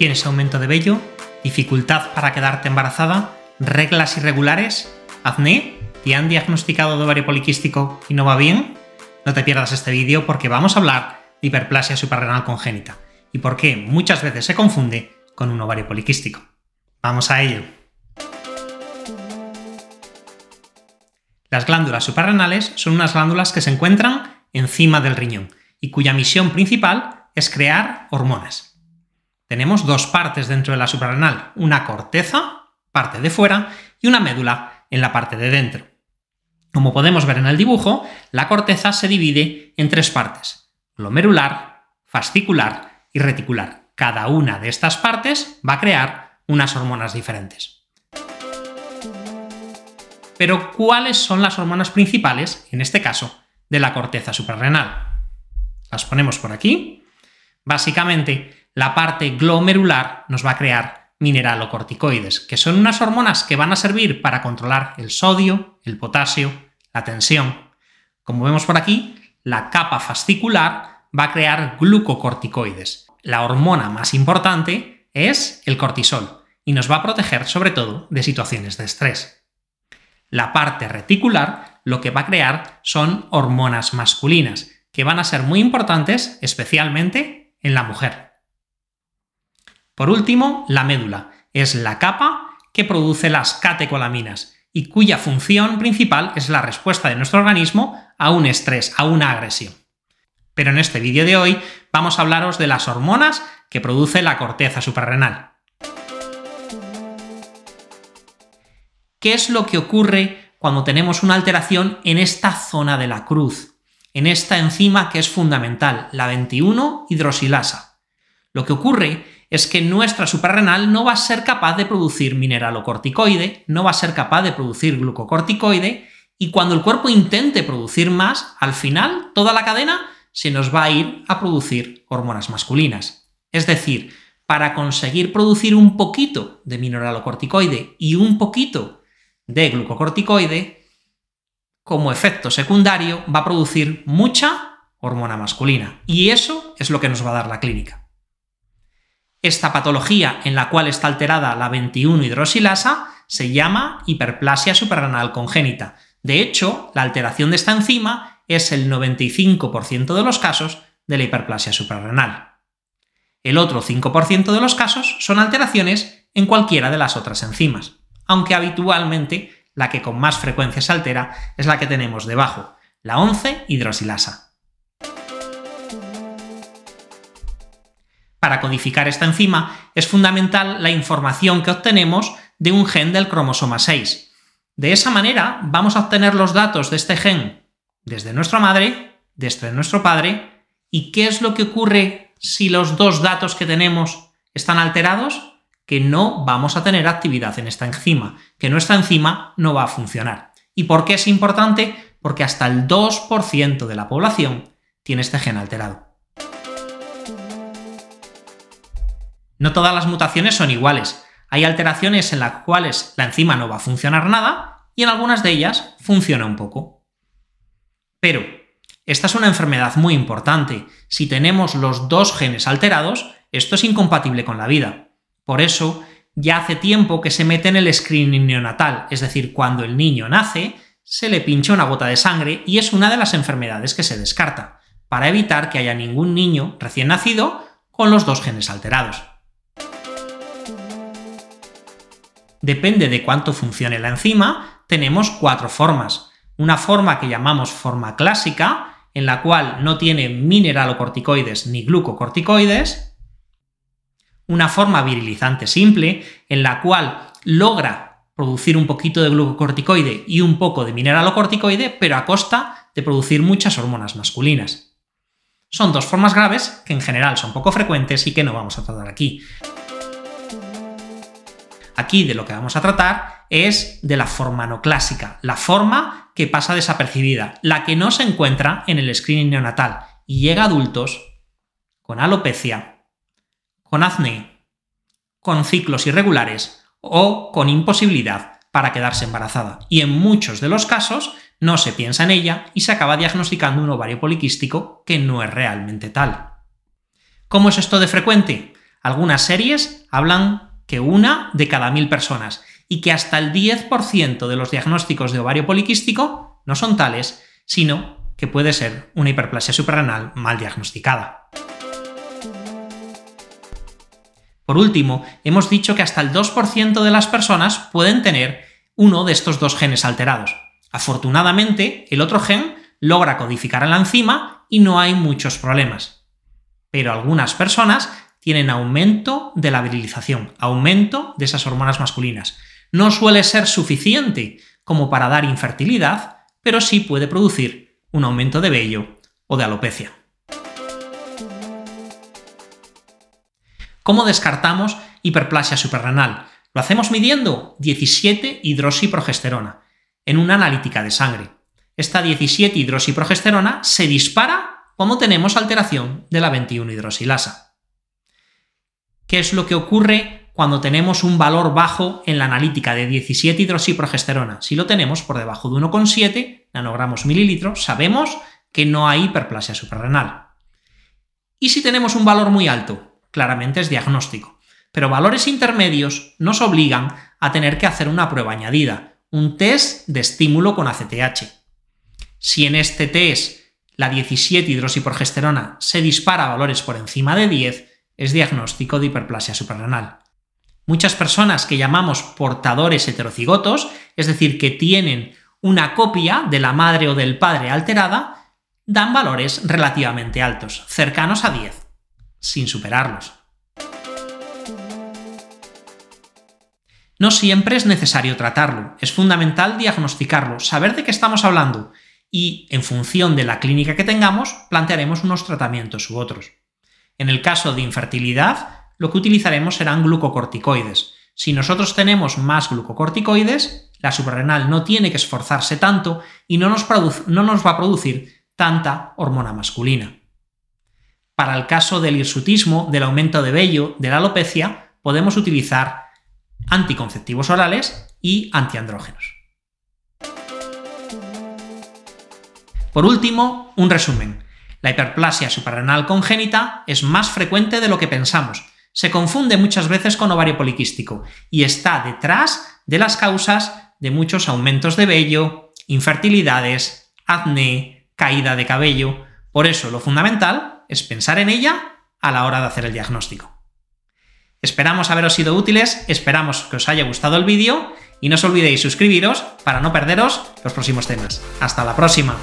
tienes aumento de vello, dificultad para quedarte embarazada, reglas irregulares, acné, te han diagnosticado de ovario poliquístico y no va bien, no te pierdas este vídeo porque vamos a hablar de hiperplasia suprarrenal congénita y por qué muchas veces se confunde con un ovario poliquístico. Vamos a ello. Las glándulas suprarrenales son unas glándulas que se encuentran encima del riñón y cuya misión principal es crear hormonas. Tenemos dos partes dentro de la suprarrenal, una corteza, parte de fuera, y una médula en la parte de dentro. Como podemos ver en el dibujo, la corteza se divide en tres partes, glomerular, fascicular y reticular. Cada una de estas partes va a crear unas hormonas diferentes. Pero, ¿cuáles son las hormonas principales, en este caso, de la corteza suprarrenal? Las ponemos por aquí. Básicamente, la parte glomerular nos va a crear mineralocorticoides, que son unas hormonas que van a servir para controlar el sodio, el potasio, la tensión. Como vemos por aquí, la capa fascicular va a crear glucocorticoides. La hormona más importante es el cortisol y nos va a proteger sobre todo de situaciones de estrés. La parte reticular lo que va a crear son hormonas masculinas, que van a ser muy importantes especialmente en la mujer. Por último, la médula es la capa que produce las catecolaminas y cuya función principal es la respuesta de nuestro organismo a un estrés, a una agresión. Pero en este vídeo de hoy vamos a hablaros de las hormonas que produce la corteza suprarrenal. ¿Qué es lo que ocurre cuando tenemos una alteración en esta zona de la cruz, en esta enzima que es fundamental, la 21-hidrosilasa? Lo que ocurre es que nuestra suprarrenal no va a ser capaz de producir mineralocorticoide, no va a ser capaz de producir glucocorticoide, y cuando el cuerpo intente producir más, al final toda la cadena se nos va a ir a producir hormonas masculinas. Es decir, para conseguir producir un poquito de mineralocorticoide y un poquito de glucocorticoide, como efecto secundario va a producir mucha hormona masculina. Y eso es lo que nos va a dar la clínica. Esta patología en la cual está alterada la 21-hidroxilasa se llama hiperplasia suprarrenal congénita. De hecho, la alteración de esta enzima es el 95% de los casos de la hiperplasia suprarrenal. El otro 5% de los casos son alteraciones en cualquiera de las otras enzimas, aunque habitualmente la que con más frecuencia se altera es la que tenemos debajo, la 11-hidroxilasa. Para codificar esta enzima es fundamental la información que obtenemos de un gen del cromosoma 6. De esa manera vamos a obtener los datos de este gen desde nuestra madre, desde nuestro padre, y qué es lo que ocurre si los dos datos que tenemos están alterados, que no vamos a tener actividad en esta enzima, que nuestra enzima no va a funcionar. ¿Y por qué es importante? Porque hasta el 2% de la población tiene este gen alterado. No todas las mutaciones son iguales. Hay alteraciones en las cuales la enzima no va a funcionar nada y en algunas de ellas funciona un poco. Pero, esta es una enfermedad muy importante. Si tenemos los dos genes alterados, esto es incompatible con la vida. Por eso, ya hace tiempo que se mete en el screening neonatal, es decir, cuando el niño nace, se le pincha una gota de sangre y es una de las enfermedades que se descarta, para evitar que haya ningún niño recién nacido con los dos genes alterados. Depende de cuánto funcione la enzima, tenemos cuatro formas. Una forma que llamamos forma clásica, en la cual no tiene mineralocorticoides ni glucocorticoides. Una forma virilizante simple, en la cual logra producir un poquito de glucocorticoide y un poco de mineralocorticoide, pero a costa de producir muchas hormonas masculinas. Son dos formas graves que en general son poco frecuentes y que no vamos a tratar aquí. Aquí de lo que vamos a tratar es de la forma no clásica, la forma que pasa desapercibida, la que no se encuentra en el screening neonatal y llega a adultos con alopecia, con acné, con ciclos irregulares o con imposibilidad para quedarse embarazada. Y en muchos de los casos no se piensa en ella y se acaba diagnosticando un ovario poliquístico que no es realmente tal. ¿Cómo es esto de frecuente? Algunas series hablan que una de cada mil personas y que hasta el 10% de los diagnósticos de ovario poliquístico no son tales, sino que puede ser una hiperplasia suprarrenal mal diagnosticada. Por último, hemos dicho que hasta el 2% de las personas pueden tener uno de estos dos genes alterados. Afortunadamente, el otro gen logra codificar a la enzima y no hay muchos problemas. Pero algunas personas tienen aumento de la virilización, aumento de esas hormonas masculinas. No suele ser suficiente como para dar infertilidad, pero sí puede producir un aumento de vello o de alopecia. ¿Cómo descartamos hiperplasia suprarrenal? Lo hacemos midiendo 17 hidroxiprogesterona en una analítica de sangre. Esta 17 hidroxiprogesterona se dispara cuando tenemos alteración de la 21 hidrosilasa qué es lo que ocurre cuando tenemos un valor bajo en la analítica de 17 hidroxiprogesterona. Si lo tenemos por debajo de 1,7 nanogramos mililitro, sabemos que no hay hiperplasia suprarrenal. Y si tenemos un valor muy alto, claramente es diagnóstico. Pero valores intermedios nos obligan a tener que hacer una prueba añadida, un test de estímulo con ACTH. Si en este test la 17 hidroxiprogesterona se dispara a valores por encima de 10, es diagnóstico de hiperplasia suprarrenal. Muchas personas que llamamos portadores heterocigotos, es decir, que tienen una copia de la madre o del padre alterada, dan valores relativamente altos, cercanos a 10, sin superarlos. No siempre es necesario tratarlo, es fundamental diagnosticarlo, saber de qué estamos hablando y, en función de la clínica que tengamos, plantearemos unos tratamientos u otros. En el caso de infertilidad, lo que utilizaremos serán glucocorticoides. Si nosotros tenemos más glucocorticoides, la suprarrenal no tiene que esforzarse tanto y no nos, va a producir tanta hormona masculina. Para el caso del hirsutismo, del aumento de vello, de la alopecia, podemos utilizar anticonceptivos orales y antiandrógenos. Por último, un resumen. La hiperplasia suprarrenal congénita es más frecuente de lo que pensamos. Se confunde muchas veces con ovario poliquístico y está detrás de las causas de muchos aumentos de vello, infertilidades, acné, caída de cabello. Por eso lo fundamental es pensar en ella a la hora de hacer el diagnóstico. Esperamos haberos sido útiles, esperamos que os haya gustado el vídeo y no os olvidéis suscribiros para no perderos los próximos temas. ¡Hasta la próxima!